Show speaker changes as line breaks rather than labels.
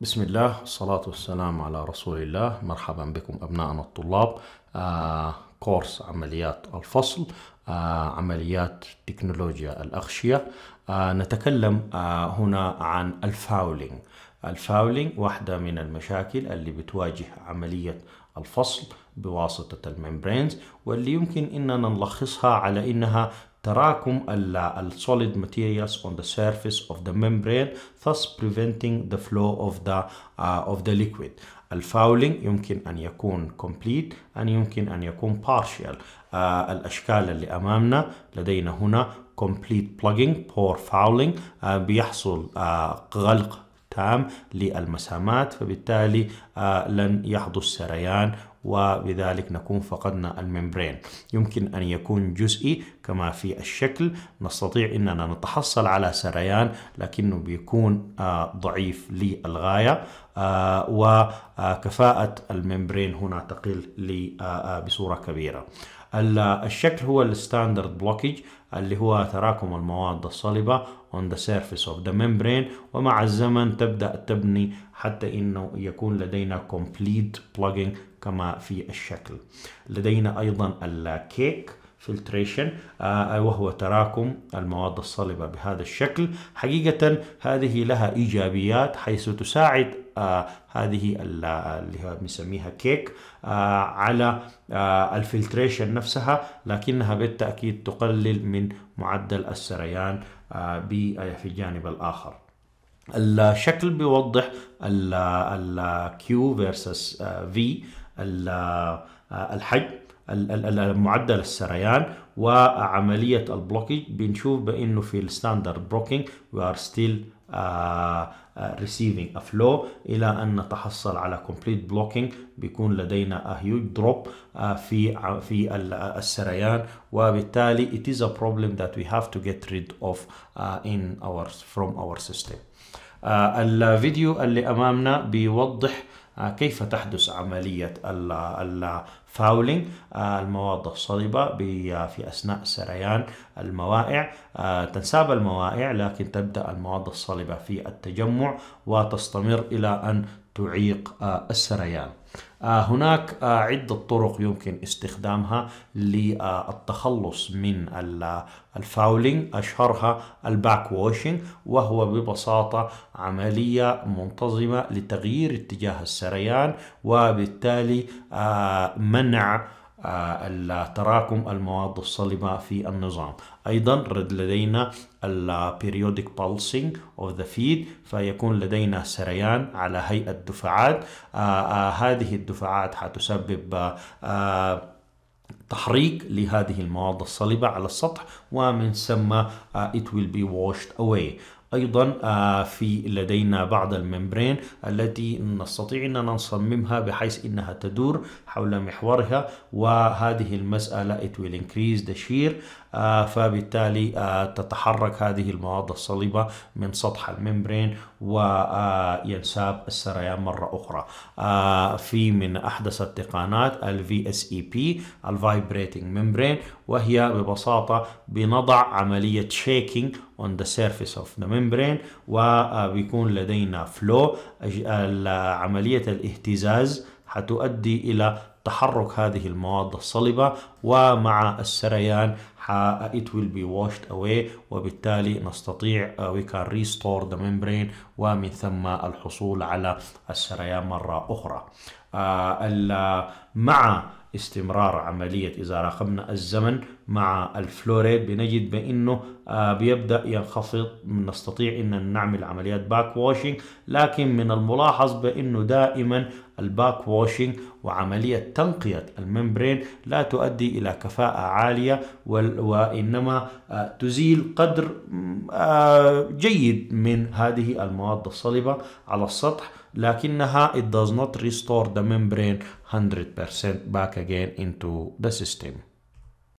بسم الله والصلاة والسلام على رسول الله مرحبا بكم أبنائنا الطلاب آه كورس عمليات الفصل آه عمليات تكنولوجيا الأغشية آه نتكلم آه هنا عن الفاولينج الفاولينج واحدة من المشاكل اللي بتواجه عملية الفصل بواسطة الممبرينز واللي يمكن إننا نلخصها على إنها تراكم solid materials on the surface of the membrane thus preventing the flow of the uh, of the liquid الفاولينج يمكن أن يكون complete أن يمكن أن يكون partial uh, الأشكال اللي أمامنا لدينا هنا complete plugging poor fouling uh, بيحصل uh, غلق تام للمسامات فبالتالي لن يحدث سريان وبذلك نكون فقدنا الممبرين يمكن أن يكون جزئي كما في الشكل نستطيع أننا نتحصل على سريان لكنه بيكون آه، ضعيف للغاية آه، وكفاءة الممبرين هنا تقل آه، بصورة كبيرة الشكل هو الستاندرد بلوكج اللي هو تراكم المواد الصلبة on the surface of the membrane ومع الزمن تبدأ تبني حتى انه يكون لدينا complete plugging كما في الشكل لدينا ايضا الكيك فلتريشن آه، آه، وهو تراكم المواد الصلبة بهذا الشكل حقيقة هذه لها إيجابيات حيث تساعد آه، هذه اللي بنسميها كيك على الفلتريشن نفسها لكنها بالتأكيد تقلل من معدل السريان في الجانب الآخر الشكل بيوضح ال Q versus V الحجم معدل السريان وعملية البلوكج بنشوف بأنه في الستاندرد بلوكينج we are still uh, uh, receiving a flow إلى أن نتحصل على complete blocking بيكون لدينا a huge drop uh, في uh, في السريان وبالتالي it is a problem that we have to get rid of in our from our system. الفيديو اللي أمامنا بيوضح آه، كيف تحدث عملية الفاولينج آه، المواد الصلبة في أثناء سريان الموائع آه، تنساب الموائع لكن تبدأ المواد الصلبة في التجمع وتستمر إلى أن تعيق آه، السريان آه، هناك آه، عدة طرق يمكن استخدامها للتخلص من الفاولينج أشهرها الباك ووشنج وهو ببساطة عملية منتظمة لتغيير اتجاه السريان وبالتالي منع آه، تراكم المواد الصلبة في النظام أيضا لدينا periodic pulsing of the feed فيكون لدينا سريان على هيئة دفعات آه، آه، هذه الدفعات حتسبب تحريك لهذه المواد الصلبة على السطح ومن ثم آه، it will be washed away ايضا آه، في لدينا بعض الممبرين التي نستطيع اننا نصممها بحيث انها تدور حول محورها وهذه المسألة it will increase the shear آه، فبالتالي تتحرك هذه المواد الصلبة من سطح الممبرين وينساب السريان مرة أخرى في من أحدث التقانات ال VSEP vibrating membrane وهي ببساطة بنضع عملية shaking on the surface of the membrane وبيكون لدينا flow عملية الاهتزاز هتؤدي إلى تحرك هذه المواد الصلبة ومع السريان it will be washed away وبالتالي نستطيع آه، we can restore the membrane ومن ثم الحصول على السريان مرة أخرى آه، مع استمرار عملية إذا رقمنا الزمن مع الفلوريد بنجد بأنه آه، بيبدأ ينخفض نستطيع أن نعمل عمليات باك واشنج لكن من الملاحظ بأنه دائما الباك واشنج وعملية تنقية الممبرين لا تؤدي إلى كفاءة عالية وإنما آه، تزيل قدر آه، جيد من هذه المواد الصلبة على السطح لكنها it does not restore the membrane 100% back again into the system.